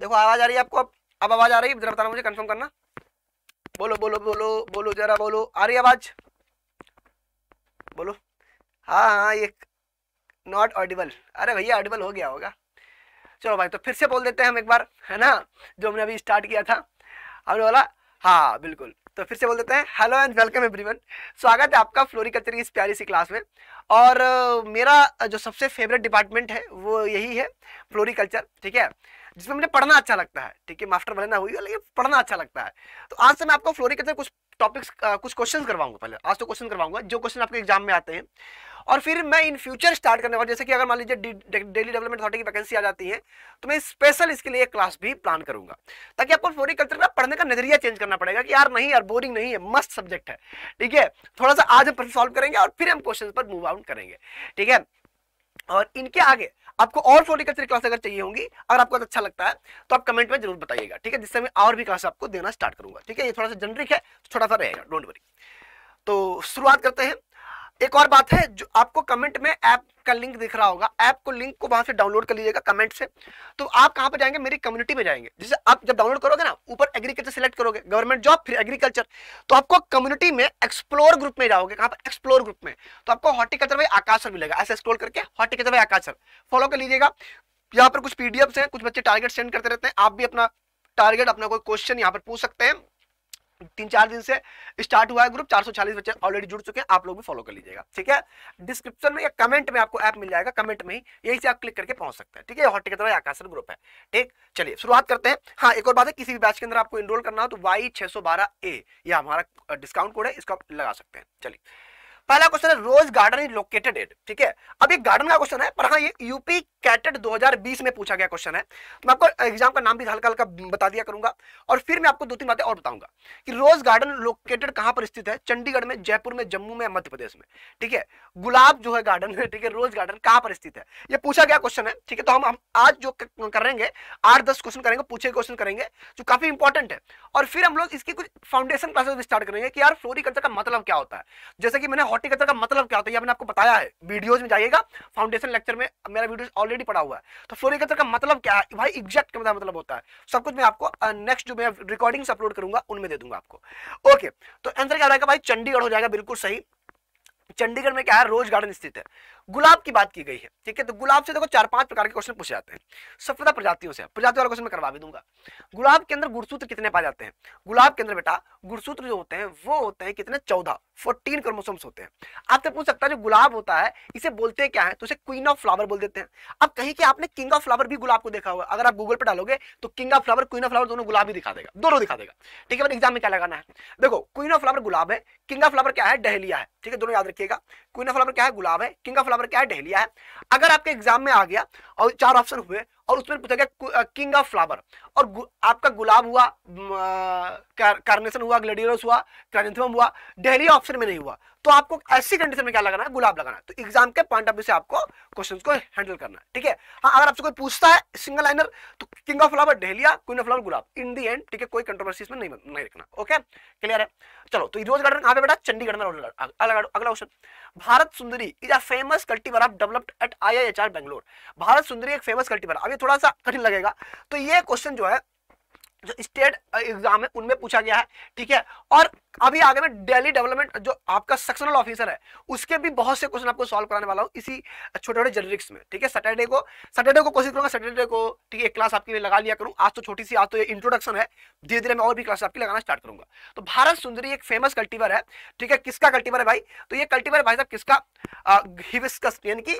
देखो आवाज आ रही है आपको अब अब आवाज आ रही है बताना मुझे कंफर्म करना बोलो बोलो बोलो बोलो जरा बोलो आ रही आवाज बोलो हाँ हाँ ये नॉट ऑडिबल अरे भैया ऑडिबल हो गया होगा चलो भाई तो फिर से बोल देते हैं हम एक बार है ना जो हमने अभी स्टार्ट किया था हमने बोला हाँ बिल्कुल तो फिर से बोल देते हैं हेलो एंड वेलकम एवरीवन स्वागत है आपका फ्लोरिकल्चर की इस प्यारी सी क्लास में और मेरा जो सबसे फेवरेट डिपार्टमेंट है वो यही है फ्लोरिकल्चर ठीक है जिसमें मुझे पढ़ना अच्छा लगता है ठीक है मास्टर भले ना हुई लेकिन पढ़ना अच्छा लगता है तो आज से मैं आपको फ्लोरी के कुछ टॉपिक्स कुछ क्वेश्चन करवाऊंगा पहले आज तो क्वेश्चन करवाऊंगा जो क्वेश्चन आपके एग्जाम में आते हैं और फिर मैं इन फ्यूचर स्टार्ट करने वाला जैसे कि अगर मान लीजिए डेली डेवलपमेंट अथॉरिटी की वैकेंसी आ जाती है तो मैं स्पेशल इसके लिए एक क्लास भी प्लान करूंगा ताकि आपको फ्लोरिकल्चर का पढ़ने का नजरिया चेंज करना पड़ेगा कि यार नहीं यार बोरिंग नहीं है मस्त सब्जेक्ट है ठीक है थोड़ा सा आज हम सॉल्व करेंगे और फिर हम क्वेश्चन पर मूव आउट करेंगे ठीक है और इनके आगे आपको और कल्चर क्लास अगर चाहिए होंगी अगर आपको अच्छा लगता है तो आप कमेंट में जरूर बताइएगा ठीक है जिससे मैं और भी क्लास आपको देना स्टार्ट करूंगा ठीक है ये थोड़ा सा जनरिक है थोड़ा तो सा रहेगा डोंट वरी तो शुरुआत करते हैं एक और बात है जो आपको कमेंट में ऐप का लिंक दिख रहा होगा ऐप को लिंक को वहां से डाउनलोड कर लीजिएगा कमेंट से तो आप कहां पर जाएंगे मेरी कम्युनिटी में जाएंगे जैसे आप जब डाउनलोड करोगे ना ऊपर एग्रीकल्चर सेलेक्ट करोगे गवर्नमेंट जॉब फिर एग्रीकल्चर तो आपको कम्युनिटी में एक्सप्लोर ग्रुप में जाओगे कहां पर एक्सप्लोर ग्रुप में तो आपको हॉर्टिकल्चर भाई आकाशर मिलेगा ऐसे स्क्रोल करके हॉर्टिकल्चर भाई आकाशर फॉलो कर लीजिएगा यहाँ पर कुछ पीडीएफ है कुछ बच्चे टारगेट सेंड करते रहते हैं आप भी अपना टारगेट अपना कोई क्वेश्चन यहाँ पर पूछ सकते हैं तीन चार दिन से स्टार्ट हुआ है ग्रुप 440 बच्चे ऑलरेडी जुड़ चुके हैं आप लोग भी फॉलो कर लीजिएगा ठीक है डिस्क्रिप्शन में या कमेंट में आपको ऐप मिल जाएगा कमेंट में ही यही से आप क्लिक करके पहुंच सकते हैं ठीक है हॉट टिकट आकाशन ग्रुप है ठीक चलिए शुरुआत करते हैं हाँ एक और बात है किसी भी बैच के अंदर आपको इनरोल करना हो तो वाई छह ए यह हमारा डिस्काउंट कोड है इसको आप लगा सकते हैं चलिए पहला क्वेश्चन है rose garden is located at ठीक है अब ये गार्डन का क्वेश्चन है पर हाँ ये यूपी कैटेड 2020 में पूछा गया क्वेश्चन है मैं आपको एग्जाम का नाम भी हल्का हल्का बता दिया करूंगा और फिर मैं आपको दो तीन बातें और बताऊंगा कि रोज गार्डन लोकेटेड कहां पर स्थित है चंडीगढ़ में जयपुर में जम्मू में मध्य प्रदेश में ठीक है गुलाब जो है गार्डन है ठीक है रोज गार्डन कहां पर स्थित है यह पूछा गया क्वेश्चन है ठीक है तो हम आज जो करेंगे आठ दस क्वेश्चन करेंगे पूछे क्वेश्चन करेंगे जो काफी इंपॉर्टेंट है और फिर हम लोग इसकी कुछ फाउंडेशन क्लासेस स्टार्ट करेंगे कि यार फ्लोरिकल्चर का मतलब क्या होता है जैसे कि मैंने हॉर्टिकल्चर का मतलब क्या होता है ये मैंने आपको बताया है वीडियोज में जाइएगा फाउंडेशन लेक्चर में मेरा वीडियो ऑलरेडी पड़ा हुआ है तो फ्लोरिकल्चर का मतलब क्या है भाई एग्जैक्ट क्या मतलब होता है सब कुछ मैं आपको नेक्स्ट जो मैं रिकॉर्डिंग अपलोड करूंगा उनमें दे दूंगा आपको ओके तो आंसर क्या रहेगा भाई चंडीगढ़ हो जाएगा बिल्कुल सही चंडीगढ़ में क्या है रोज गार्डन स्थित है गुलाब की बात की गई है ठीक है तो गुलाब से देखो चार पांच प्रकार के क्वेश्चन पूछे जाते हैं सफलता प्रजातियों से प्रजाति वाला क्वेश्चन मैं करवा भी दूंगा गुलाब के अंदर गुड़सूत्र कितने पाए जाते हैं गुलाब के अंदर बेटा गुड़सूत्र जो होते हैं वो होते हैं कितने चौदह फोर्टीन क्रोमोसोम्स होते हैं आपसे तो पूछ सकता है जो गुलाब होता है इसे बोलते हैं क्या है तो इसे क्वीन ऑफ फ्लावर बोल देते हैं अब कहीं कि आपने किंग ऑफ फ्लावर भी गुलाब को देखा होगा अगर आप गूगल पर डालोगे तो king of flower queen of flower दोनों गुलाब ही दिखा देगा दोनों दिखा देगा ठीक है एग्जाम में क्या लगाना है देखो क्वीन ऑफ फ्लावर गुलाब है किंग ऑफ फ्लावर क्या है डहलिया है ठीक है दोनों याद रखिएगा क्वीन ऑफ फ्लावर क्या है गुलाब है किंग ऑफ फ्लावर क्या है डहलिया है अगर आपके एग्जाम में आ गया और चार ऑप्शन हुए और उसमें पूछा गया किंग ऑफ फ्लावर और गु, आपका गुलाब हुआ कार्नेशन हुआ ग्लेडियोरस हुआ क्राइनेथम हुआ डेहरी ऑप्शन में नहीं हुआ तो आपको ऐसी कंडीशन में क्या लगाना है गुलाब लगाना है तो एग्जाम के पॉइंट ऑफ व्यू से आपको क्वेश्चंस को हैंडल करना है ठीक है हाँ अगर आपसे कोई पूछता है सिंगल लाइनर तो king of flower dahlia queen of flower गुलाब इन दी एंड ठीक है कोई कंट्रोवर्सी इसमें नहीं नहीं रखना ओके क्लियर है चलो तो रोज गार्डन कहाँ पे बेटा चंडीगढ़ में अगला question Bharat Sundari is a famous cultivar of developed at I Bangalore Bharat Sundari एक फेमस कल्टीवर अब ये थोड़ा सा कठिन लगेगा तो ये क्वेश्चन जो है जो स्टेट एग्जाम है उनमें पूछा गया है ठीक है और अभी आगे मैं डेली डेवलपमेंट जो आपका सेक्शनल ऑफिसर है उसके भी बहुत से क्वेश्चन आपको सॉल्व कराने वाला हूँ इसी छोटे छोटे जेनरिक्स में ठीक है सैटरडे को सैटरडे को कोशिश करूंगा सैटरडे को ठीक है क्लास आपके लिए लगा लिया करूँ आज तो छोटी सी आज तो ये इंट्रोडक्शन है धीरे धीरे मैं और भी क्लास आपकी लगाना स्टार्ट करूंगा तो भारत सुंदरी एक फेमस कल्टीवर है ठीक है किसका कल्टीवर है भाई तो ये कल्टीवर भाई साहब किसका यानी कि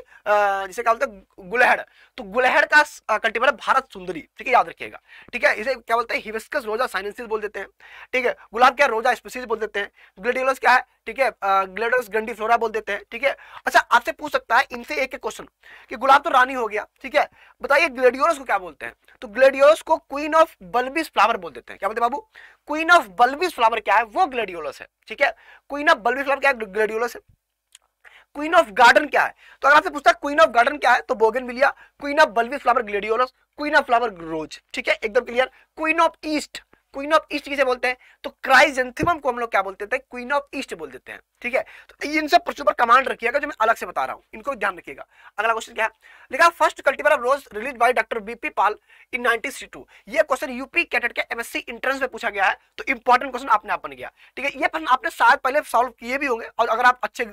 जिसे क्या बोलते हैं गुलहड़ तो गुलहड़ का कल्टीवर है भारत सुंदरी ठीक है याद रखिएगा ठीक है इसे क्या बोलते हैं हिबिस्कस रोजा साइनेंसिस बोल देते हैं ठीक है गुलाब क्या रोजा स्पेसिस ग्लेडियोलस बोल देते हैं ग्लेडियोलस क्या है ठीक है ग्लेडोस गंडी फ्लोरा बोल देते हैं ठीक है अच्छा आपसे पूछ सकता है इनसे एक एक क्वेश्चन कि गुलाब तो रानी हो गया ठीक है बताइए ग्लेडियोलस को क्या बोलते हैं तो ग्लेडियोलस को क्वीन ऑफ बल्बिस फ्लावर बोल देते हैं क्या बोलते बाबू क्वीन ऑफ बल्बिस फ्लावर क्या है वो ग्लेडियोलस है ठीक है क्वीन ऑफ बल्बिस फ्लावर क्या है ग्लेडियोलस है क्वीन ऑफ गार्डन क्या है तो अगर आपसे पूछता है क्वीन ऑफ गार्डन क्या है तो bougainvillea queen of bulbous flower gladiolus queen of flower rose ठीक है एकदम clear queen of east queen of east किसे बोलते हैं तो क्राइजेंथिमम को हम लोग क्या बोलते थे क्वीन ऑफ ईस्ट बोल देते हैं ठीक है तो इन सब प्रश्नों पर कमांड रखिएगा जो मैं अलग से बता रहा हूं इनको ध्यान रखिएगा अगला क्वेश्चन क्या है लिखा first cultivar of rose release by doctor BP Pal in 1962 ये क्वेश्चन यूपी कैटेट के एमएससी एंट्रेंस में पूछा गया है तो इंपॉर्टेंट क्वेश्चन आपने आप बन गया ठीक है ये प्रश्न आपने शायद पहले सॉल्व किए भी होंगे और अगर आप अच्छे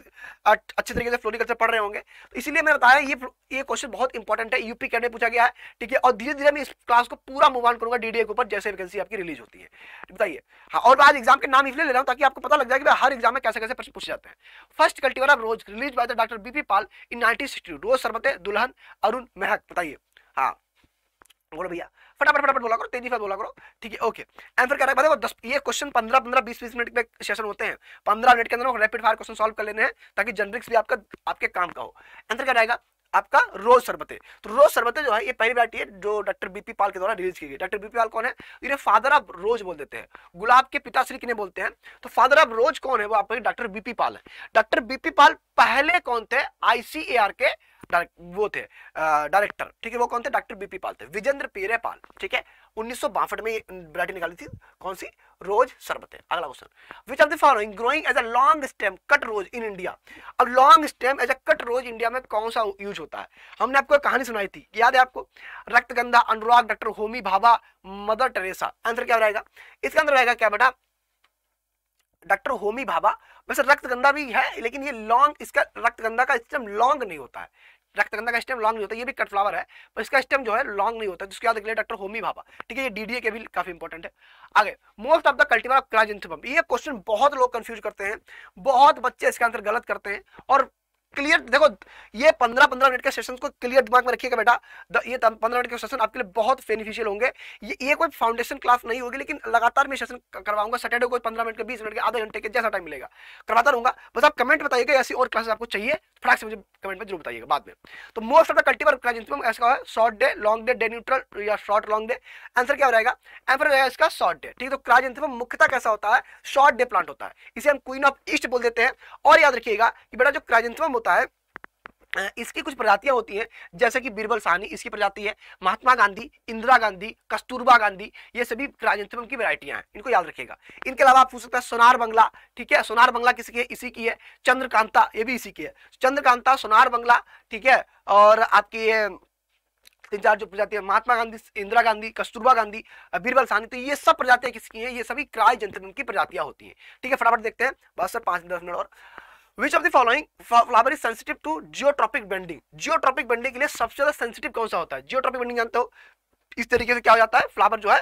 अच्छे तरीके से फ्लोरिकल्चर पढ़ रहे होंगे तो इसीलिए मैंने बताया ये ये क्वेश्चन बहुत इंपॉर्टेंट है यूपी कैटेट में पूछा गया है ठीक है और धीरे धीरे मैं इस क्लास को पूरा मूव ऑन करूंगा डीडीए के ऊपर जैसे वैकेंसी आपकी रिलीज होती है बताइए हाँ और आज एग्जाम के नाम इसलिए ले रहा हूँ ताकि आपको पता लग जाए कि हर एग्जाम में कैसे कैसे प्रश्न पूछे जाते हैं first cultivar rose release by the doctor B P Pal in nineteen sixty rose सरबते दुल्हन अरुण मेहक बताइए हाँ बोलो भैया फटाफट फटाफट बोला करो तेजी से बोला करो ठीक है ओके आंसर क्या रहा है बताओ दस ये क्वेश्चन पंद्रह पंद्रह बीस बीस मिनट में सेशन होते हैं पंद्रह मिनट के अंदर रैपिड फायर क्वेश्चन सॉल्व कर लेने हैं ताकि जनरिक्स भी आपका आपके काम का हो आंसर क्या रहेगा आपका रोज सरबते तो रोज सरबते जो है ये पहली वैरायटी है जो डॉक्टर बीपी पाल के द्वारा रिलीज की गई डॉक्टर बीपी पाल कौन है तो इन्हें फादर ऑफ रोज बोल देते हैं गुलाब के पिताश्री किन्हें बोलते हैं तो फादर ऑफ रोज कौन है वो आपके डॉक्टर बीपी पाल है डॉक्टर बीपी पाल पहले कौन थे आईसीएआर के वो थे डायरेक्टर ठीक है वो कौन थे डॉक्टर बीपी पाल थे विजेंद्र पीरे पाल ठीक है उन्नीस में ब्राइटी निकाली थी कौन सी रोज शरबत अगला question which of the following growing as a long stem cut rose in India अब long stem as a cut rose India में कौन सा यूज होता है हमने आपको कहानी सुनाई थी याद है आपको Raktagandha Anurag doctor Homi Bhabha mother Teresa answer क्या रहेगा इसका आंसर रहेगा क्या बेटा डॉक्टर होमी भाभा वैसे रक्तगंधा भी है लेकिन ये लॉन्ग इसका रक्तगंधा का स्टेम लॉन्ग नहीं होता है रक्तगंधा का स्टेम लॉन्ग नहीं होता ये भी कट फ्लावर है पर इसका स्टेम जो है लॉन्ग नहीं होता जिसके याद अगले डॉक्टर होमी भापा ठीक है ये डीडीए के भी काफी इंपॉर्टेंट है आगे most of the cultivar of chrysanthemum ये क्वेश्चन बहुत लोग कंफ्यूज करते हैं बहुत बच्चे इसका आंसर गलत करते हैं और क्लियर देखो ये पंद्रह पंद्रह मिनट के सेशन को क्लियर दिमाग में रखिएगा बेटा ये पंद्रह मिनट के सेशन आपके लिए बहुत बेनिफिशियल होंगे ये ये कोई फाउंडेशन क्लास नहीं होगी लेकिन लगातार मैं सेशन करवाऊंगा सैटरडे को पंद्रह मिनट के बीस मिनट के आधे घंटे के जैसा टाइम मिलेगा करवाता रहूंगा बस आप कमेंट बताइएगा ऐसी और क्लासेस आपको चाहिए फटाक से मुझे कमेंट में जरूर बताइएगा बाद में तो most of the cultivar class जिसमें ऐसा है short day long day day neutral या शॉर्ट लॉन्ग डे आंसर क्या हो जाएगा आंसर रहेगा इसका शॉर्ट डे ठीक है तो क्लास जिसमें मुख्यता कैसा होता है शॉर्ट डे प्लांट होता है इसे हम क्वीन ऑफ ईस्ट बोल देते हैं और याद रखिएगा कि बेटा जो क्राइजेंथम होता है इसकी कुछ प्रजातियां होती हैं जैसे कि बीरबल सहनी इसकी प्रजाति है महात्मा गांधी इंदिरा गांधी कस्तूरबा गांधी ये सभी क्राजेंथम की वैरायटियां हैं इनको याद रखिएगा इनके अलावा आप पूछ सकते हैं सोनार बंगला ठीक है सोनार बंगला किसकी है इसी की है चंद्रकांता ये भी इसी की है चंद्रकांता सोनार बंगला ठीक है और आपकी ये तीन चार जो प्रजाति है महात्मा गांधी इंदिरा गांधी कस्तूरबा गांधी बीरबल सहनी तो ये सब प्रजातियां किसकी है ये सभी क्राय जंतम की प्रजातियां होती है ठीक है फटाफट देखते हैं बस सर पांच दस मिनट और which of the is sensitive to geotropic bending geotropic bending के लिए सबसे ज्यादा सेंसिटिव कौन सा होता है जियोट्रॉपिक बेंडिंग जानते हो इस तरीके से क्या हो जाता है फ्लावर जो है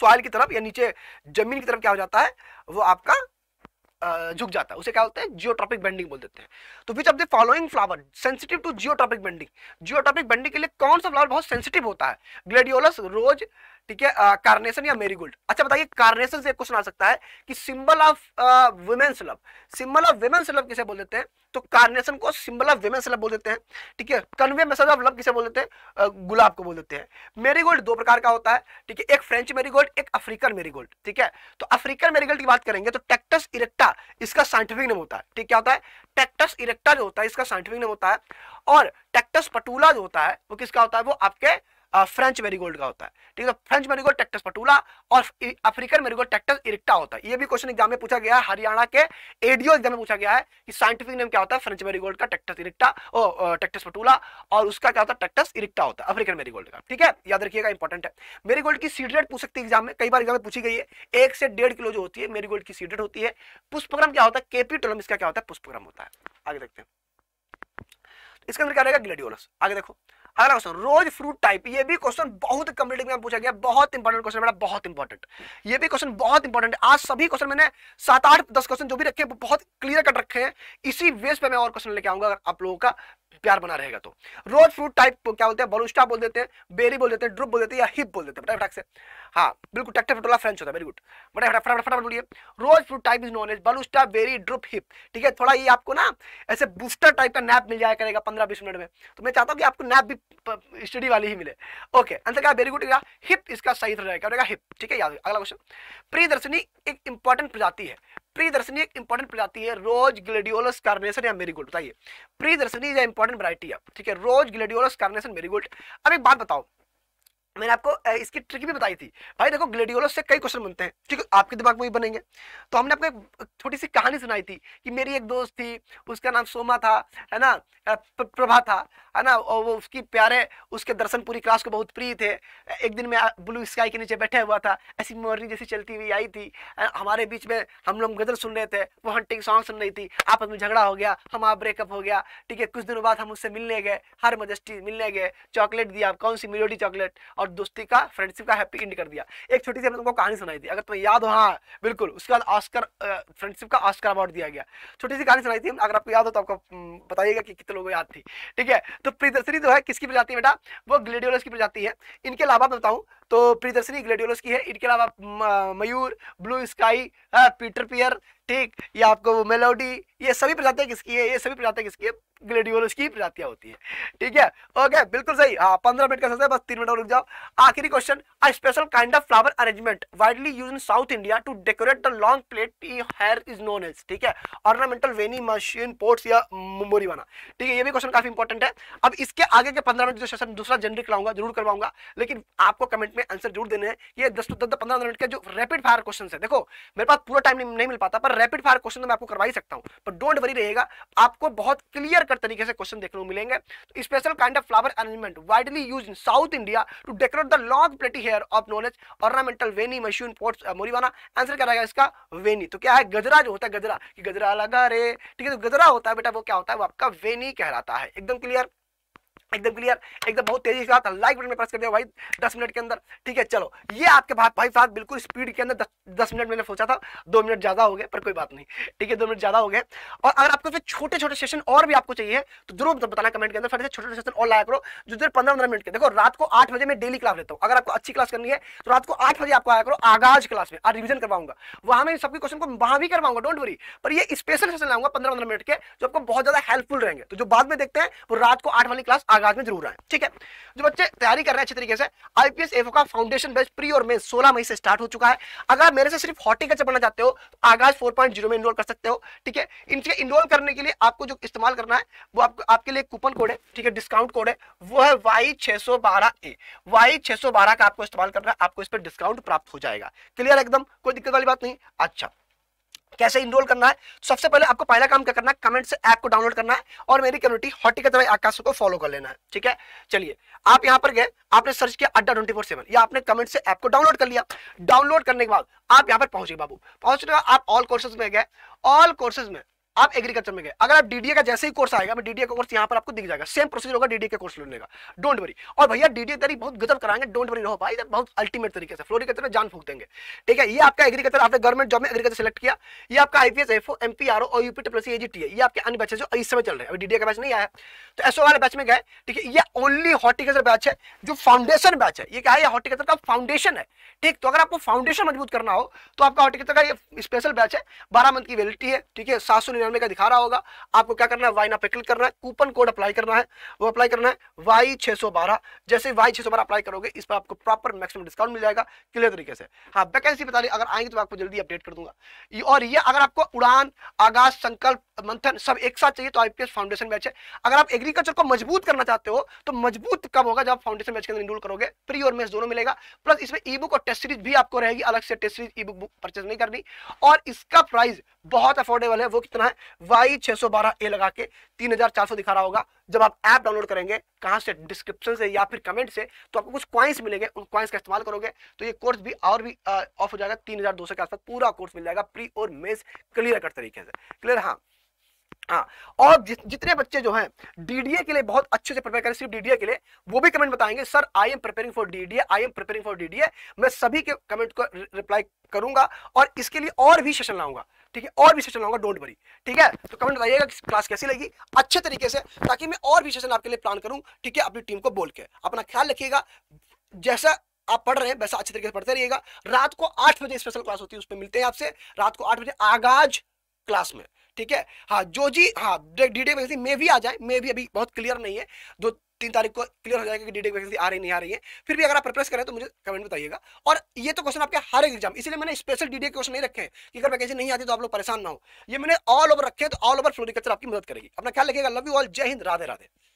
सॉइल की तरफ या नीचे जमीन की तरफ क्या हो जाता है वो आपका झुक जाता है उसे क्या होता है जियोट्रॉपिक बेंडिंग बोल देते हैं तो which of the following flower sensitive to geotropic bending geotropic bending के लिए कौन सा फ्लावर बहुत सेंसिटिव होता है ग्लेडियोलस रोज ठीक है कार्नेशन या मेरीगोल्ड अच्छा बताइए कार्नेशन से क्वेश्चन आ सकता है कि symbol of women's love symbol of women's love किसे बोल देते हैं तो कार्नेशन को सिंबल ऑफ वुमेन्स लव बोल देते हैं ठीक है कन्वे मैसेज ऑफ लव किसे बोल देते हैं गुलाब को बोल देते हैं मेरीगोल्ड दो प्रकार का होता है ठीक है एक फ्रेंच मेरीगोल्ड एक अफ्रीकन मेरीगोल्ड ठीक है तो अफ्रीकन मेरीगोल्ड की बात करेंगे तो टेक्टस इरेक्टा इसका साइंटिफिक नेम होता है ठीक क्या होता है टेक्टस इरेक्टा जो होता है इसका साइंटिफिक नेम होता है और टेक्टस पटूला जो होता है वो किसका होता है वो आपके फ्रेंच मेरीगोल्ड का होता है ठीक है फ्रेंच मेरीगोल्ड टेक्टस पटूला और अफ्रीकन मेरीगोल्ड टेक्टस इरिक्टा होता है ये भी क्वेश्चन एग्जाम में पूछा गया है हरियाणा के एडीओ एग्जाम में पूछा गया है कि साइंटिफिक नेम क्या होता है फ्रेंच मेरीगोल्ड का टेक्टस इरिक्टा ओ टेक्टस पटूला और उसका क्या होता है टेक्टस इरिक्टा होता है अफ्रीकन मेरीगोल्ड का ठीक है याद रखिएगा इंपॉर्टेंट है मेरीगोल्ड की सीड रेट पूछ सकती है एग्जाम में कई बार एग्जाम में पूछी गई है एक से डेढ़ किलो जो होती है मेरीगोल्ड की सीड रेट होती है पुष्पक्रम क्या होता है केपी टोलम इसका क्या होता है पुष्पक्रम होता है आगे देखते हैं इसके अंदर क्या रहेगा ग्लेडियोलस आगे देखो अगला क्वेश्चन रोज फ्रूट टाइप ये भी क्वेश्चन बहुत कम्पिटेटिव में पूछा गया बहुत इंपॉर्टेंट क्वेश्चन मेरा बहुत इंपॉर्टेंट ये भी क्वेश्चन बहुत इंपॉर्टेंट आज सभी क्वेश्चन मैंने सात आठ दस क्वेश्चन जो भी रखे बहुत क्लियर कट रखे हैं इसी बेस पे मैं और क्वेश्चन लेके आऊंगा आप लोगों का प्यार बना रहेगा तो रोज फ्रूट टाइप क्या बोलते हैं बलुस्टा बोल देते हैं बेरी बोल देते हैं ड्रुप बोल देते हैं या हिप बोल देते हैं फटाफट से हाँ बिल्कुल टक्टर फटोला फ्रेंच होता है वेरी गुड बड़े फटाफट फटाफट बोलिए rose fruit type is non as balausta berry drupe hip ठीक है थोड़ा ये आपको ना ऐसे बूस्टर टाइप का नैप मिल जाया करेगा पंद्रह बीस मिनट में तो मैं चाहता हूँ कि आपको नैप भी स्टडी वाली ही मिले ओके आंसर क्या वेरी गुड हिप इसका सही रहेगा हिप ठीक है याद अगला क्वेश्चन प्रियदर्शनी एक इंपॉर्टेंट प्रजाति है प्रीदर्शनी एक इंपॉर्टेंट प्रजाति है रोज ग्लेडियोलस कार्नेशन या मेरीगोल्ड बताइए प्रीदर्शनी इज इंपॉर्टेंट वरायटी है ठीक है रोज ग्लेडियोलस कार्नेशन मेरीगोल्ड अब एक बात बताओ मैंने आपको इसकी ट्रिक भी बताई थी भाई देखो ग्लेडियोलस से कई क्वेश्चन बनते हैं ठीक है आपके दिमाग में भी बनेंगे तो हमने आपको एक छोटी सी कहानी सुनाई थी कि मेरी एक दोस्त थी उसका नाम सोमा था है ना प्रभा था है ना और वो उसकी प्यारे उसके दर्शन पूरी क्लास को बहुत प्रिय थे एक दिन मैं ब्लू स्काई के नीचे बैठा हुआ था ऐसी मोरनी जैसी चलती हुई आई थी हमारे बीच में हम लोग गजल सुन रहे थे वो हंटिंग सॉन्ग सुन रही थी आपस में झगड़ा हो गया हमारा ब्रेकअप हो गया ठीक है कुछ दिनों बाद हम उससे मिलने गए हर मजस्टी मिलने गए चॉकलेट दिया कौन सी मिलोडी चॉकलेट और दोस्ती का फ्रेंडशिप का हैप्पी एंड कर दिया एक छोटी सी तुमको कहानी सुनाई थी अगर तुम्हें याद हो हाँ बिल्कुल उसके बाद ऑस्कर फ्रेंडशिप का ऑस्कर अवार्ड दिया गया छोटी सी कहानी सुनाई थी अगर आपको याद हो तो आपको बताइएगा कि कितने लोगों को याद थी ठीक है तो प्रदर्शनी जो है किसकी प्रजाति बेटा वो ग्लेडियोलस की प्रजाति है इनके अलावा मैं बताऊँ तो प्रियदर्शनी ग्लेडियोलस की है इनके अलावा Mayur blue sky Peter pier ठीक ये आपको मेलोडी ये सभी प्रजातियाँ किसकी है ये सभी प्रजातियाँ किसकी है ग्लेडियोलस की प्रजातियाँ होती है ठीक है ओके बिल्कुल सही हाँ पंद्रह मिनट का सर बस तीन मिनट और रुक जाओ आखिरी question a special kind of flower arrangement widely use in South India to decorate the long plait hair is known as ठीक है ऑर्नामेंटल वेनी मशीन पोर्ट्स या मोरीवाना ठीक है ये भी क्वेश्चन काफी इंपॉर्टेंट है अब इसके आगे के पंद्रह मिनट जो सेशन दूसरा जनरिक लाऊंगा जरूर करवाऊंगा लेकिन आपको कमेंट मिनट में आंसर जरूर देने ये दस टू दस पंद्रह मिनट के जो रैपिड फायर क्वेश्चन है देखो मेरे पास पूरा टाइम नहीं मिल पाता पर रैपिड फायर क्वेश्चन मैं आपको करवा ही सकता हूँ पर डोंट वरी रहेगा आपको बहुत क्लियर कट तरीके से क्वेश्चन देखने को मिलेंगे तो special kind of flower arrangement widely use in South India to decorate the long plaited hair of knowledge ornamental veni machine port मोरीवाना आंसर क्या रहेगा इसका वेनी तो क्या है गजरा जो होता है गजरा कि गजरा लगा रे ठीक है तो गजरा होता है बेटा वो क्या होता है वो आपका वेनी कहलाता है एकदम क्लियर एकदम क्लियर एकदम बहुत तेजी से साथ लाइक बटन में प्रेस कर दिया भाई दस मिनट के अंदर ठीक है चलो ये आपके भाई भाई साहब बिल्कुल स्पीड के अंदर दस, मिनट मैंने सोचा था दो मिनट ज्यादा हो गए पर कोई बात नहीं ठीक है दो मिनट ज्यादा हो गए और अगर आपको फिर छोटे छोटे सेशन और भी आपको चाहिए तो जरूर मतलब बताना कमेंट के अंदर फिर से छोटे छोटे सेशन और लाया करो जो देर पंद्रह पंद्रह मिनट के देखो रात को आठ बजे मैं डेली क्लास लेता हूँ अगर आपको अच्छी क्लास करनी है तो रात को आठ बजे आपको आया करो आगाज क्लास में आज रिविजन करवाऊंगा वहां में सबके क्वेश्चन को वहां भी करवाऊंगा डोंट वरी पर यह स्पेशल सेशन लाऊंगा पंद्रह पंद्रह मिनट के जो आपको बहुत ज्यादा हेल्पफुल रहेंगे तो जो बाद में देखते हैं वो रात को आठ वाली क्लास आगे मुलाकात में जरूर आए ठीक है जो बच्चे तैयारी कर रहे हैं अच्छे तरीके से आईपीएस एफ का फाउंडेशन बेस्ट प्री और मे सोलह मई से स्टार्ट हो चुका है अगर आप मेरे से सिर्फ फोर्टी का पढ़ना चाहते हो तो आगाज फोर पॉइंट जीरो में इनरोल कर सकते हो ठीक है इनके इनरोल करने के लिए आपको जो इस्तेमाल करना है वो आप, आपके लिए कूपन कोड है ठीक है डिस्काउंट कोड है वो है वाई छह सौ बारह ए वाई छह सौ बारह का आपको इस्तेमाल करना है आपको इस पर डिस्काउंट प्राप्त हो जाएगा क्लियर एकदम कोई दिक्कत वाली बात नहीं अच्छा कैसे इनरोल करना है तो सबसे पहले आपको पहला काम क्या करना है कमेंट से ऐप को डाउनलोड करना है और मेरी कम्युनिटी हॉर्टिकल आकाश को फॉलो कर लेना है ठीक है चलिए आप यहाँ पर गए आपने सर्च किया अड्डा ट्वेंटी फोर सेवन या आपने कमेंट से ऐप को डाउनलोड कर लिया डाउनलोड करने के बाद आप यहाँ पर पहुंचे बाबू पहुंचने के बाद आप ऑल कोर्सेज में गए ऑल कोर्सेज में आप एग्रीकल्चर में गए अगर आप डीडीए का जैसे ही कोर्स आएगा मैं डीडीए का कोर्स यहाँ पर आपको दिख जाएगा सेम प्रोसीजर होगा डीडीए के कोर्स लेने का डोंट वरी और भैया डीडीए तरी बहुत गजब कराएंगे डोंट वरी रहो भाई बहुत अल्टीमेट तरीके से फ्लोरिकल्चर में जान फूक देंगे ठीक है ये आपका एग्रीकल्चर आपने गवर्नमेंट जॉब में एग्रीकल्चर सेलेक्ट किया ये आपका IPS F M P R और यूपी प्लस सी एजीटी है ये आपके अन्य बैचेस जो इस समय चल रहे हैं अभी डीडीए का बैच नहीं आया तो एसओ वाले बैच में गए ठीक है ये ओनली हॉर्टिकल्चर बैच है जो फाउंडेशन बैच है ये क्या है हॉर्टिकल्चर का फाउंडेशन है ठीक तो अगर आपको फाउंडेशन मजबूत करना हो तो आपका हॉर्टिकल्चर का ये स्पेशल बैच है बारह मंथ की वैलिटी है ठीक है सात सौ निन्यानवे का दिखा रहा होगा आपको क्या करना है वाई ना पे क्लिक करना है कूपन कोड अप्लाई करना है वो अप्लाई करना है वाई छह सौ बारह जैसे वाई छह सौ बारह अप्लाई करोगे इस पर आपको प्रॉपर मैक्सिमम डिस्काउंट मिल जाएगा क्लियर तरीके से हाँ वैकेंसी बता रही अगर आएंगे तो आपको जल्दी अपडेट कर दूंगा और ये अगर आपको उड़ान आगाज संकल्प मंथन सब एक साथ चाहिए तो आईपीएस फाउंडेशन बैच है अगर आप एग्रीकल्चर को मजबूत करना चाहते हो तो मजबूत कब होगा जब आप फाउंडेशन बैच के अंदर इनरोल करोगे प्री और मेस दोनों मिलेगा प्लस इसमें ई बुक और टेस्ट सीरीज भी आपको रहेगी अलग से test series e book purchase नहीं करनी और इसका प्राइस बहुत अफोर्डेबल है वो कितना है वाई छह ए लगा के तीन दिखा रहा होगा जब आप ऐप डाउनलोड करेंगे कहां से डिस्क्रिप्शन से या फिर कमेंट से तो आपको कुछ क्वाइंस मिलेंगे उन क्वाइंस का इस्तेमाल करोगे तो ये कोर्स भी और भी ऑफ हो जाएगा तीन हजार दो सौ के आसपास पूरा कोर्स मिल जाएगा प्री और मेस क्लियर कट तरीके से क्लियर हाँ हाँ और जि, जितने बच्चे जो हैं डीडीए के लिए बहुत अच्छे से प्रिपेयर करें सिर्फ डीडीए के लिए वो भी कमेंट बताएंगे sir I am preparing for DDA I am preparing for DDA मैं सभी के कमेंट को रिप्लाई करूंगा और इसके लिए और भी सेशन लाऊंगा ठीक है और भी सेशन लाऊंगा डोंट वरी ठीक है तो कमेंट बताइएगा कि क्लास कैसी लगी अच्छे तरीके से ताकि मैं और भी सेशन आपके लिए प्लान करूँ ठीक है अपनी टीम को बोल के अपना ख्याल रखिएगा जैसा आप पढ़ रहे हैं वैसा अच्छे तरीके से पढ़ते रहिएगा रात को आठ बजे स्पेशल क्लास होती है उस पर मिलते हैं आपसे रात को आठ बजे आगाज क्लास में ठीक है हाँ जो जी हाँ डी डे वैकेंसी में भी आ जाए मे भी अभी बहुत क्लियर नहीं है दो तीन तारीख को क्लियर हो जाएगा कि डे वैकेंसी आ रही नहीं आ रही है फिर भी अगर आप प्रेपरेस करें तो मुझे कमेंट बताइएगा और ये तो क्वेश्चन आपके हर एक एग्जाम इसलिए मैंने स्पेशल डी डे क्वेश्चन नहीं रखे कि अगर वैकेंसी नहीं आती तो आप लोग परेशान ना हो ये मैंने ऑल ओवर रखे तो ऑल ओवर फ्लोरिकल्चर आपकी मदद करेगी अपना ख्याल रखिएगा लव यू ऑल जय हिंद राधे राधे